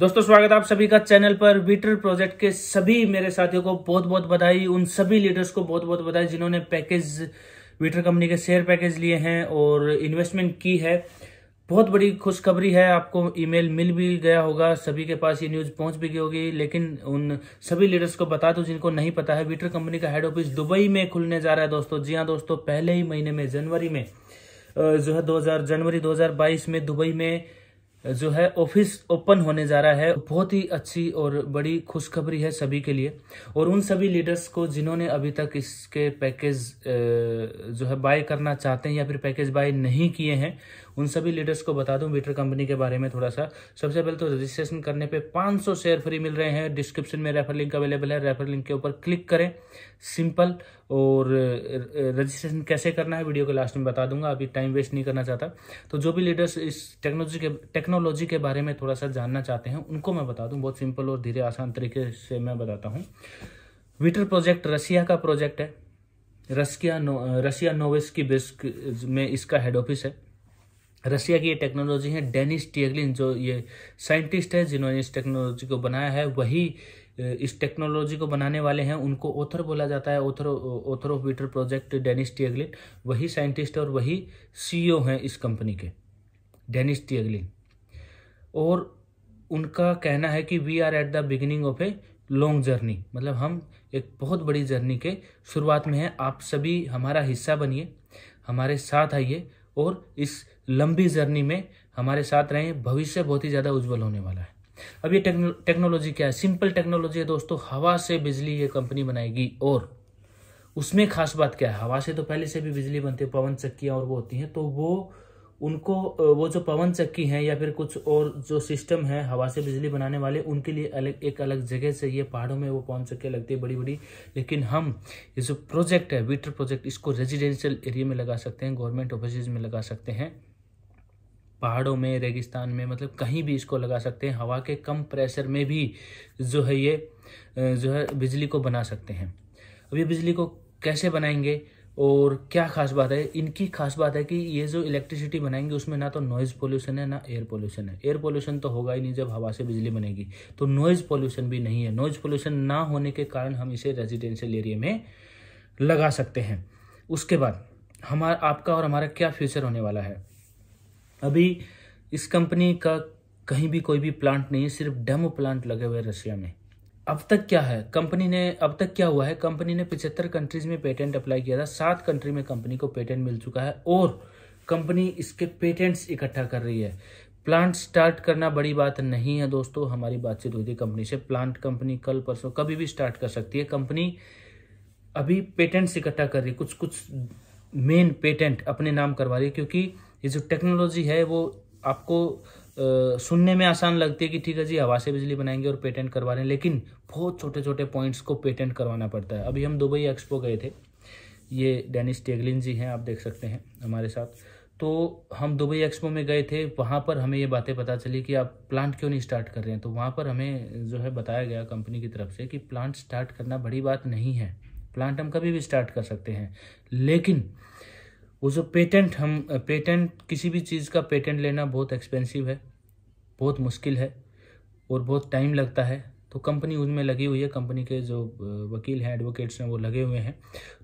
दोस्तों स्वागत आप सभी का चैनल पर विटर प्रोजेक्ट के सभी मेरे साथियों को बहुत बहुत बधाई उन सभी लीडर्स को बहुत बहुत बधाई जिन्होंने पैकेज विटर कंपनी के शेयर पैकेज लिए हैं और इन्वेस्टमेंट की है बहुत बड़ी खुशखबरी है आपको ईमेल मिल भी गया होगा सभी के पास ये न्यूज़ पहुंच भी गई होगी लेकिन उन सभी लीडर्स को बता दो जिनको नहीं पता है विटर कंपनी का हेड ऑफिस दुबई में खुलने जा रहा है दोस्तों जी हाँ दोस्तों पहले ही महीने में जनवरी में जो है दो जनवरी दो में दुबई में जो है ऑफिस ओपन होने जा रहा है बहुत ही अच्छी और बड़ी खुशखबरी है सभी के लिए और उन सभी लीडर्स को जिन्होंने अभी तक इसके पैकेज जो है बाय करना चाहते हैं या फिर पैकेज बाय नहीं किए हैं उन सभी लीडर्स को बता दूं बीटर कंपनी के बारे में थोड़ा सा सबसे पहले तो रजिस्ट्रेशन करने पे 500 शेयर फ्री मिल रहे हैं डिस्क्रिप्शन में रेफर लिंक अवेलेबल है रेफर लिंक के ऊपर क्लिक करें सिंपल और रजिस्ट्रेशन कैसे करना है वीडियो के लास्ट में बता दूंगा अभी टाइम वेस्ट नहीं करना चाहता तो जो भी लीडर्स इस टेक्नोलॉजी के टेक्नोलॉजी के बारे में थोड़ा सा जानना चाहते हैं उनको मैं बता दूँ बहुत सिंपल और धीरे आसान तरीके से मैं बताता हूँ विटर प्रोजेक्ट रसिया का प्रोजेक्ट है रसिया नो रसिया नोवेस की बेस्क में इसका हेड ऑफिस है रसिया की ये टेक्नोलॉजी है डेनिस टियगलिन जो ये साइंटिस्ट है जिन्होंने इस टेक्नोलॉजी को बनाया है वही इस टेक्नोलॉजी को बनाने वाले हैं उनको ऑथर बोला जाता है ऑथर ऑथर ऑफ बीटर प्रोजेक्ट डेनिस टियगलिन वही साइंटिस्ट और वही सीईओ e हैं इस कंपनी के डेनिस टियगलिन और उनका कहना है कि we are at the beginning of a long journey मतलब हम एक बहुत बड़ी जर्नी के शुरुआत में हैं आप सभी हमारा हिस्सा बनिए हमारे साथ आइए और इस लंबी जर्नी में हमारे साथ रहें भविष्य बहुत ही ज़्यादा उज्जवल होने वाला है अब ये टेक्नो टेक्नोलॉजी क्या है सिंपल टेक्नोलॉजी है दोस्तों हवा से बिजली ये कंपनी बनाएगी और उसमें खास बात क्या है हवा से तो पहले से भी बिजली बनती है पवन चक्कियाँ और वो होती हैं तो वो उनको वो जो पवन चक्की हैं या फिर कुछ और जो सिस्टम है हवा से बिजली बनाने वाले उनके लिए अलग एक अलग जगह से ये पहाड़ों में वो पवन चक्कियाँ लगती है बड़ी बड़ी लेकिन हम ये जो प्रोजेक्ट है वीटर प्रोजेक्ट इसको रेजिडेंशियल एरिया में लगा सकते हैं गवर्नमेंट ऑफिस में लगा सकते हैं पहाड़ों में रेगिस्तान में मतलब कहीं भी इसको लगा सकते हैं हवा के कम प्रेशर में भी जो है ये जो है बिजली को बना सकते हैं अब ये बिजली को कैसे बनाएंगे और क्या खास बात है इनकी खास बात है कि ये जो इलेक्ट्रिसिटी बनाएंगे उसमें ना तो नॉइज़ पोल्यूशन है ना एयर पोल्यूशन है एयर पोल्यूशन तो होगा ही नहीं जब हवा से बिजली बनेगी तो नॉइज़ पोल्यूशन भी नहीं है नॉइज़ पोल्यूशन ना होने के कारण हम इसे रेजिडेंशियल एरिया में लगा सकते हैं उसके बाद हमारा आपका और हमारा क्या फ्यूचर होने वाला है अभी इस कंपनी का कहीं भी कोई भी प्लांट नहीं है सिर्फ डेमो प्लांट लगे हुए रशिया में अब तक क्या है कंपनी ने अब तक क्या हुआ है कंपनी ने पिछहत्तर कंट्रीज में पेटेंट अप्लाई किया था सात कंट्री में कंपनी को पेटेंट मिल चुका है और कंपनी इसके पेटेंट्स इकट्ठा कर रही है प्लांट स्टार्ट करना बड़ी बात नहीं है दोस्तों हमारी बातचीत हुई थी कंपनी से प्लांट कंपनी कल परसों कभी भी स्टार्ट कर सकती है कंपनी अभी पेटेंट्स इकट्ठा कर रही है कुछ कुछ मेन पेटेंट अपने नाम करवा रही है क्योंकि ये जो टेक्नोलॉजी है वो आपको आ, सुनने में आसान लगती है कि ठीक है जी हवा से बिजली बनाएंगे और पेटेंट करवा रहे हैं लेकिन बहुत छोटे छोटे पॉइंट्स को पेटेंट करवाना पड़ता है अभी हम दुबई एक्सपो गए थे ये डेनिस टेगलिन जी हैं आप देख सकते हैं हमारे साथ तो हम दुबई एक्सपो में गए थे वहाँ पर हमें ये बातें पता चली कि आप प्लांट क्यों नहीं स्टार्ट कर रहे हैं तो वहाँ पर हमें जो है बताया गया कंपनी की तरफ से कि प्लांट स्टार्ट करना बड़ी बात नहीं है प्लांट हम कभी भी स्टार्ट कर सकते हैं लेकिन वो जो पेटेंट हम पेटेंट किसी भी चीज़ का पेटेंट लेना बहुत एक्सपेंसिव है बहुत मुश्किल है और बहुत टाइम लगता है तो कंपनी उनमें लगी हुई है कंपनी के जो वकील हैं एडवोकेट्स हैं वो लगे हुए हैं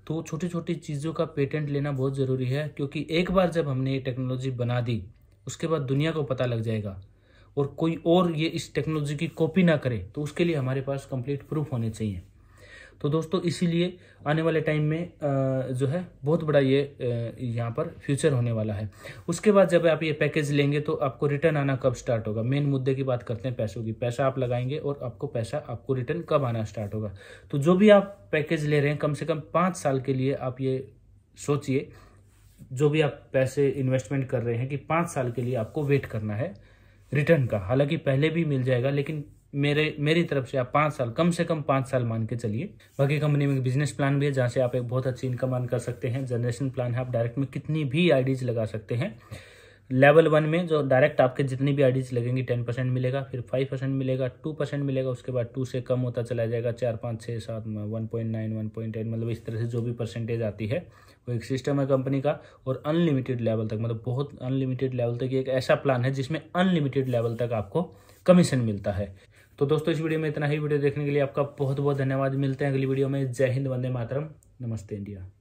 तो छोटी छोटी चीज़ों का पेटेंट लेना बहुत ज़रूरी है क्योंकि एक बार जब हमने ये टेक्नोलॉजी बना दी उसके बाद दुनिया को पता लग जाएगा और कोई और ये इस टेक्नोलॉजी की कॉपी ना करे तो उसके लिए हमारे पास कंप्लीट प्रूफ होने चाहिए तो दोस्तों इसीलिए आने वाले टाइम में जो है बहुत बड़ा ये यहाँ पर फ्यूचर होने वाला है उसके बाद जब आप ये पैकेज लेंगे तो आपको रिटर्न आना कब स्टार्ट होगा मेन मुद्दे की बात करते हैं पैसों की पैसा आप लगाएंगे और आपको पैसा आपको रिटर्न कब आना स्टार्ट होगा तो जो भी आप पैकेज ले रहे हैं कम से कम पाँच साल के लिए आप ये सोचिए जो भी आप पैसे इन्वेस्टमेंट कर रहे हैं कि पाँच साल के लिए आपको वेट करना है रिटर्न का हालांकि पहले भी मिल जाएगा लेकिन मेरे मेरी तरफ से आप पाँच साल कम से कम पाँच साल मान के चलिए बाकी कंपनी में बिजनेस प्लान भी है जहाँ से आप एक बहुत अच्छी इनकम अर्न कर सकते हैं जनरेशन प्लान है आप डायरेक्ट में कितनी भी आईडीज लगा सकते हैं लेवल वन में जो डायरेक्ट आपके जितनी भी आईडीज लगेंगी टेन परसेंट मिलेगा फिर फाइव परसेंट मिलेगा टू परसेंट मिलेगा उसके बाद टू से कम होता चला जाएगा चार पाँच छः सात में one point nine one point eight मतलब इस तरह से जो भी परसेंटेज आती है वो एक सिस्टम है कंपनी का और अनलिमिटेड लेवल तक मतलब बहुत अनलिमिटेड लेवल तक एक ऐसा प्लान है जिसमें अनलिमिटेड लेवल तक आपको कमीशन मिलता है तो दोस्तों इस वीडियो में इतना ही वीडियो देखने के लिए आपका बहुत बहुत धन्यवाद मिलते हैं अगली वीडियो में जय हिंद वंदे मातरम नमस्ते इंडिया